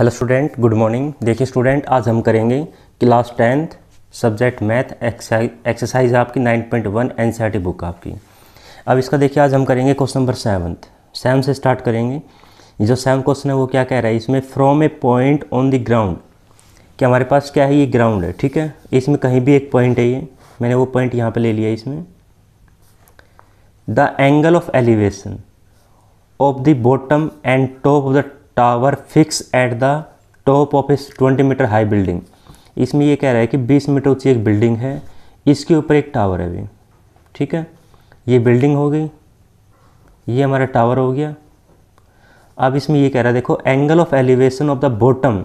hello student good morning देखिए student आज हम करेंगे class tenth subject math exercise आपकी नाइन पॉइंट वन एन बुक आपकी अब इसका देखिए आज हम करेंगे क्वेश्चन नंबर सेवन्थ सेवन से स्टार्ट करेंगे जो सेवन क्वेश्चन है वो क्या कह रहा है इसमें from a point on the ground कि हमारे पास क्या है ये ग्राउंड है ठीक है इसमें कहीं भी एक पॉइंट है ये मैंने वो पॉइंट यहाँ पर ले लिया इसमें the angle of elevation of the bottom and top of the tower fix at the top of इस 20 मीटर हाई बिल्डिंग इसमें ये कह रहा है कि 20 मीटर ऊंची एक बिल्डिंग है इसके ऊपर एक टावर है अभी ठीक है ये बिल्डिंग हो गई ये हमारा टावर हो गया अब इसमें ये कह रहा है देखो angle of elevation of the bottom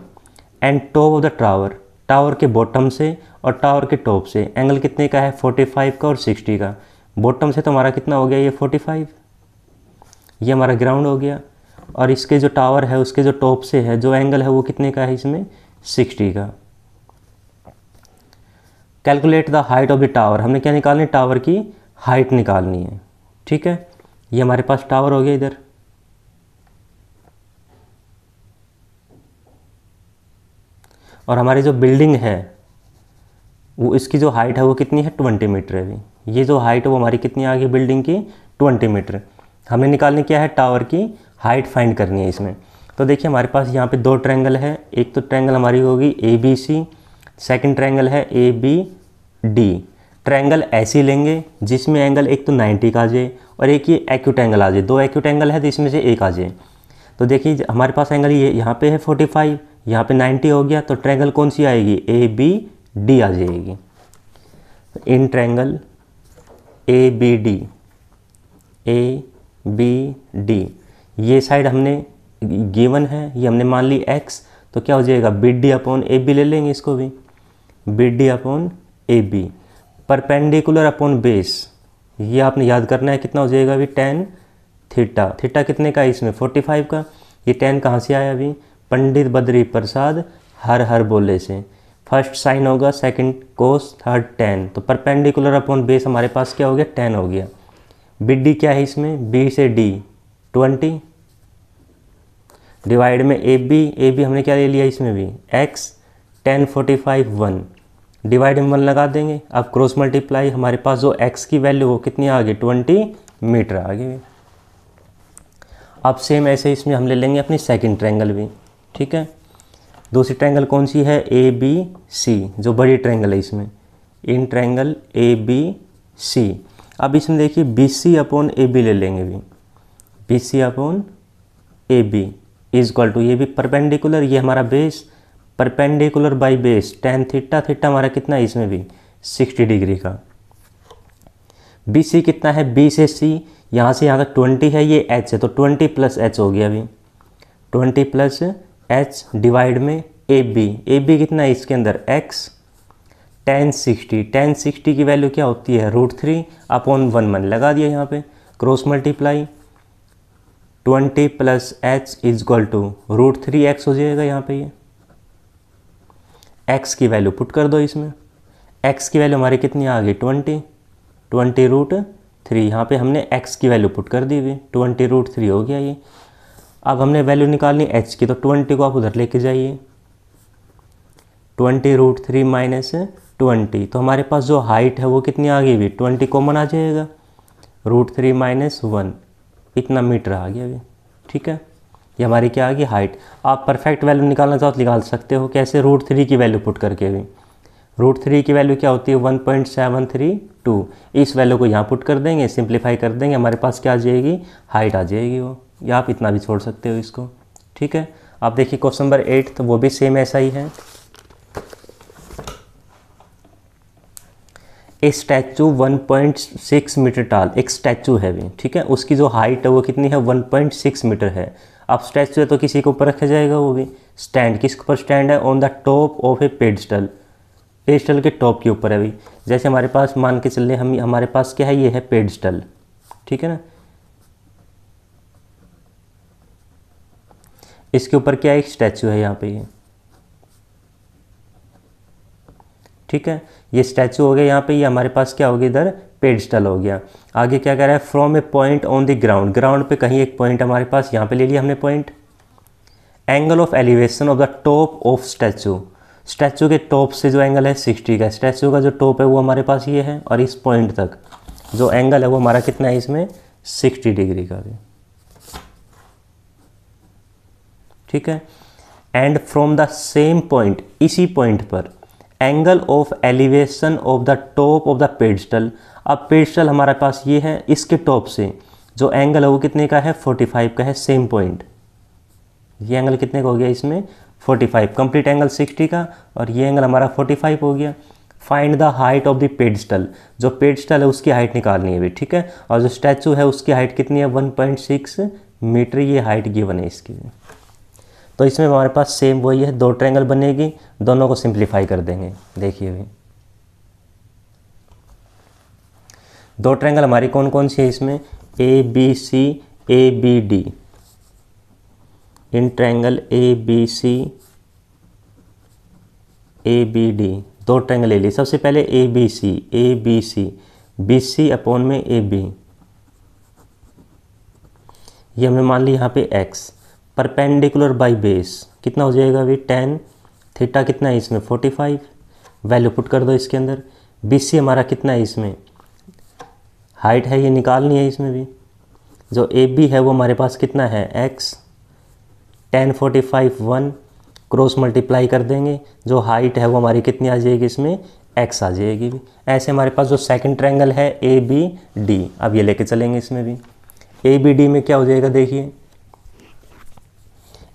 and top of the tower tower के बॉटम से और टावर के टॉप से एंगल कितने का है 45 का और 60 का बॉटम से तो हमारा कितना हो गया ये 45 ये हमारा ग्राउंड हो गया और इसके जो टावर है उसके जो टॉप से है जो एंगल है वो कितने का है इसमें 60 का calculate the height of the tower हमने क्या निकालनी टावर की हाइट निकालनी है ठीक है ये हमारे पास टावर हो गया इधर और हमारी जो बिल्डिंग है वो इसकी जो हाइट है वो कितनी है ट्वेंटी मीटर है अभी ये जो हाइट है वो हमारी कितनी आ गई बिल्डिंग की ट्वेंटी मीटर हमें निकालने क्या है टावर की हाइट फाइंड करनी है इसमें तो देखिए हमारे पास यहाँ पे दो ट्रायंगल है एक तो ट्रायंगल हमारी होगी A B C second triangle है ए बी डी ट्रायंगल ऐसी लेंगे जिसमें एंगल एक तो 90 का आ जाए और एक ये एक्यूट एंगल आ जाए दो एक्यूट एंगल है तो इसमें से एक आ जाए तो देखिए हमारे पास एंगल ये यहाँ पे है 45 फाइव यहाँ पर नाइन्टी हो गया तो ट्रैंगल कौन सी आएगी ए बी डी आ जाएगी in triangle A B D A B D ये साइड हमने गिवन है ये हमने मान ली एक्स तो क्या हो जाएगा B D upon A B ले लेंगे इसको भी B D upon A B perpendicular upon base ये आपने याद करना है कितना हो जाएगा अभी टेन थीटा थीटा कितने का है इसमें फोर्टी फाइव का ये टेन कहाँ से आया अभी पंडित बद्री प्रसाद हर हर बोले से फर्स्ट साइन होगा सेकंड कोस थर्ड टेन तो परपेंडिकुलर अपॉन बेस हमारे पास क्या हो गया टेन हो गया बी डी क्या है इसमें बी से डी ट्वेंटी डिवाइड में ए बी ए बी हमने क्या ले लिया इसमें भी x tan forty five one divide में वन लगा देंगे अब क्रॉस मल्टीप्लाई हमारे पास जो एक्स की वैल्यू हो कितनी आ गई ट्वेंटी मीटर आ गई अब सेम ऐसे इसमें हम ले लेंगे अपनी सेकंड ट्रैंगल भी ठीक है दूसरी ट्रैंगल कौन सी है ए बी सी जो बड़ी ट्रैंगल है इसमें इन ट्रैंगल ए बी सी अब इसमें देखिए B C upon A B ले लेंगे भी B C upon A B is equal to ये भी परपेंडिकुलर ये हमारा base perpendicular by base tan theta theta हमारा कितना है इसमें भी सिक्सटी डिग्री का बी सी कितना है बी से सी यहाँ से यहाँ तक ट्वेंटी है ये एच है तो ट्वेंटी प्लस एच हो गया अभी ट्वेंटी प्लस एच डिवाइड में ए बी ए बी कितना है इसके अंदर x tan sixty tan sixty की वैल्यू क्या होती है root three upon one one लगा दिया यहाँ पे cross multiply twenty plus H is equal to root three x हो जाएगा यहाँ पे ये एक्स की वैल्यू पुट कर दो इसमें एक्स की वैल्यू हमारी कितनी आ गई ट्वेंटी ट्वेंटी रूट थ्री यहाँ पर हमने एक्स की वैल्यू पुट कर दी हुई ट्वेंटी रूट थ्री हो गया ये अब हमने वैल्यू निकालनी एच की तो ट्वेंटी को आप उधर लेके जाइए twenty root three minus twenty तो हमारे पास जो हाइट है वो कितनी आ गई अभी ट्वेंटी कॉमन आ जाएगा रूट थ्री माइनस वन इतना मीटर आ गया अभी ठीक है ये हमारी क्या आ गई हाइट आप परफेक्ट वैल्यू निकालना चाहो तो निकाल सकते हो कैसे रूट थ्री की वैल्यू पुट करके अभी रूट थ्री की वैल्यू क्या होती है one point seven three two इस वैल्यू को यहाँ पुट कर देंगे सिंप्लीफाई कर देंगे हमारे पास क्या आ जाएगी हाइट आ जाएगी वो या आप इतना भी छोड़ सकते हो इसको ठीक है आप देखिए क्वेश्चन नंबर एट तो वो भी सेम ऐसा ही है ए स्टैचू 1.6 मीटर टाल एक स्टैचू है भी ठीक है उसकी जो हाइट है वो कितनी है 1.6 मीटर है अब स्टैचू है तो किसी के ऊपर रखा जाएगा वो भी स्टैंड किसके ऊपर स्टैंड है on the top of a pedestal pedestal के टॉप के ऊपर है अभी जैसे हमारे पास मान के चलने हम हमारे पास क्या है ये है पेडस्टल ठीक है ना इसके ऊपर क्या एक स्टैचू है यहाँ पे ये ठीक है ये स्टैचू हो गया यहाँ पे ये हमारे पास क्या हो गया इधर पेडस्टल हो गया आगे क्या कह रहा है from a point on the ground ground पे कहीं एक पॉइंट हमारे पास यहाँ पे ले लिया हमने point angle of elevation of the top of statue statue के टॉप से जो एंगल है सिक्सटी का स्टैचू का जो टॉप है वो हमारे पास ये है और इस पॉइंट तक जो एंगल है वो हमारा कितना है इसमें सिक्सटी डिग्री का भी ठीक है and from the same point इसी पॉइंट पर angle of elevation of the top of the pedestal अब पेडस्टल हमारे पास ये है इसके टॉप से जो एंगल है वो कितने का है 45 का है सेम पॉइंट ये एंगल कितने का हो गया इसमें 45 कंप्लीट एंगल 60 का और ये एंगल हमारा 45 हो गया find the height of the pedestal जो पेडस्टल है उसकी हाइट निकालनी है अभी ठीक है और जो स्टैचू है उसकी हाइट कितनी है 1.6 मीटर ये हाइट गिवन है इसकी तो इसमें हमारे पास सेम वही है दो ट्रैंगल बनेगी दोनों को सिंप्लीफाई कर देंगे देखिए अभी दो ट्रैंगल हमारी कौन कौन सी है इसमें A B C A B D in triangle A B C A B D दो ट्रैंगल ले लिए सबसे पहले A B C A B C B C upon में ए बी ये हमने मान ली यहाँ पे एक्स परपेंडिकुलर बाई बेस कितना हो जाएगा अभी टेन थीटा कितना है इसमें फोर्टी फाइव वैल्यू पुट कर दो इसके अंदर बी सी हमारा कितना है इसमें हाइट है ये निकालनी है इसमें भी जो ए बी है वो हमारे पास कितना है x tan forty five one cross multiply कर देंगे जो हाइट है वो हमारी कितनी आ जाएगी इसमें एक्स आ जाएगी भी ऐसे हमारे पास जो सेकंड ट्रैंगल है ए बी डी अब ये लेके चलेंगे इसमें भी ए बी डी में क्या हो जाएगा देखिए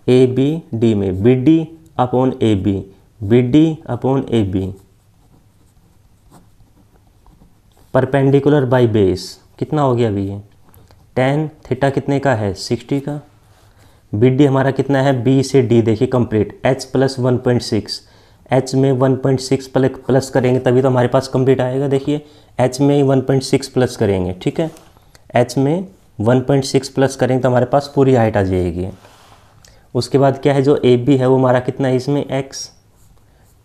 ए बी डी में B D upon A B B D upon A B perpendicular by base कितना हो गया अभी ये टेन थीटा कितने का है सिक्सटी का बी डी हमारा कितना है बी से डी देखिए complete H plus one point six H में वन पॉइंट सिक्स प्लस करेंगे तभी तो हमारे पास कंप्लीट आएगा देखिए एच में ही वन पॉइंट सिक्स प्लस करेंगे ठीक है एच में वन पॉइंट सिक्स प्लस करेंगे तो हमारे पास पूरी हाइट आ जाएगी उसके बाद क्या है जो ए बी है वो हमारा कितना है इसमें एक्स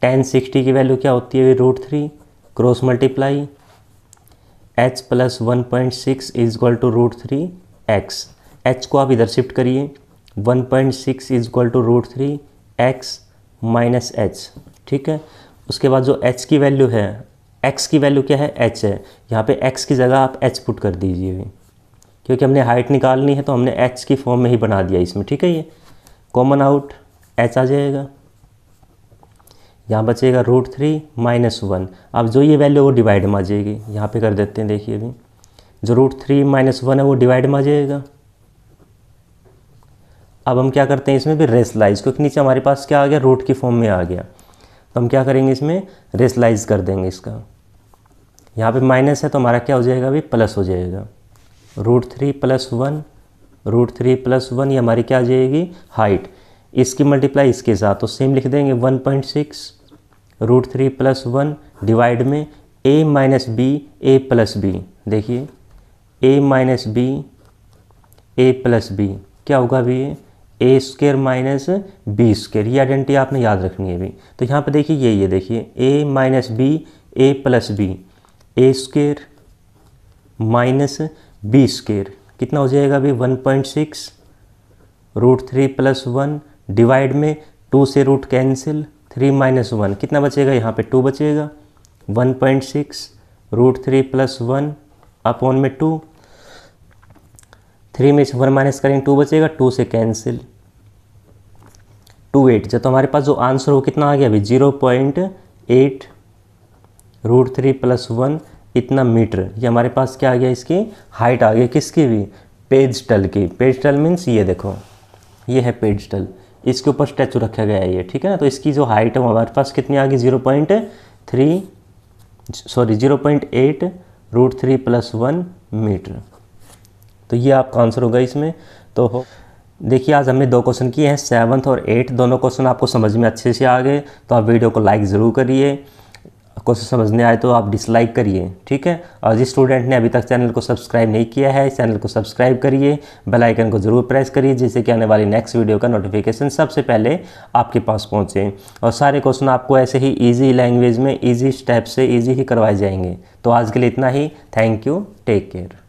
टेन सिक्सटी की वैल्यू क्या होती है root three cross multiply H plus one point six is equal to root three x H को आप इधर शिफ्ट करिए one point six is equal to root three x minus H ठीक है उसके बाद जो एच की वैल्यू है एक्स की वैल्यू क्या है एच है यहाँ पे एक्स की जगह आप एच पुट कर दीजिए क्योंकि हमने हाइट निकालनी है तो हमने एच की फॉर्म में ही बना दिया इसमें ठीक है ये कॉमन आउट एच आ जाएगा यहाँ बचेगा रूट थ्री माइनस वन अब जो ये वैल्यू वो डिवाइड में आ जाएगी यहाँ पे कर देते हैं देखिए अभी जो रूट थ्री माइनस वन है वो डिवाइड में आ जाएगा अब हम क्या करते हैं इसमें भी रेसलाइज क्योंकि नीचे हमारे पास क्या आ गया रूट की फॉर्म में आ गया तो हम क्या करेंगे इसमें रेसलाइज कर देंगे इसका यहाँ पे माइनस है तो हमारा क्या हो जाएगा अभी प्लस हो जाएगा root three plus one root three plus one ये हमारी क्या आ जाएगी हाइट इसकी मल्टीप्लाई इसके साथ तो सेम लिख देंगे one point six root three plus one divide में A minus B A plus B देखिए A minus B A plus B क्या होगा अभी ये A square minus B square ये आइडेंटिटी आपने याद रखनी है अभी तो यहाँ पर देखिए ये ये देखिए A minus B A plus B A square minus B square कितना हो जाएगा अभी 1.6 point six root three plus one divide में 2 से रूट कैंसिल 3 माइनस वन कितना बचेगा यहाँ पे 2 बचेगा 1.6 point six root three plus one upon में 2 3 में से वन माइनस करेंगे 2 बचेगा 2 से कैंसिल 2.8 एट जब तो हमारे पास जो आंसर हो कितना आ गया अभी 0.8 point eight root three plus one इतना मीटर ये हमारे पास क्या आ गया इसकी हाइट आ गई किसकी भी पेज टल की पेज टल मीन्स ये देखो ये है पेज टल इसके ऊपर स्टैचू रखा गया है ये ठीक है ना तो इसकी जो हाइट है वो हमारे पास कितनी आ गई zero point three sorry zero point eight root three plus one metre तो ये आपका आंसर होगा इसमें तो देखिए आज हमने दो क्वेश्चन किए हैं सेवन्थ और एट दोनों क्वेश्चन आपको समझ में अच्छे से आ गए तो आप वीडियो को लाइक ज़रूर करिए आपको समझ समझने आए तो आप डिसलाइक करिए ठीक है और जिस स्टूडेंट ने अभी तक चैनल को सब्सक्राइब नहीं किया है इस चैनल को सब्सक्राइब करिए बेल आइकन को ज़रूर प्रेस करिए जिससे कि आने वाली नेक्स्ट वीडियो का नोटिफिकेशन सबसे पहले आपके पास पहुँचे और सारे क्वेश्चन आपको ऐसे ही ईजी लैंग्वेज में ईजी स्टेप से ईजी ही करवाए जाएंगे तो आज के लिए इतना ही थैंक यू टेक केयर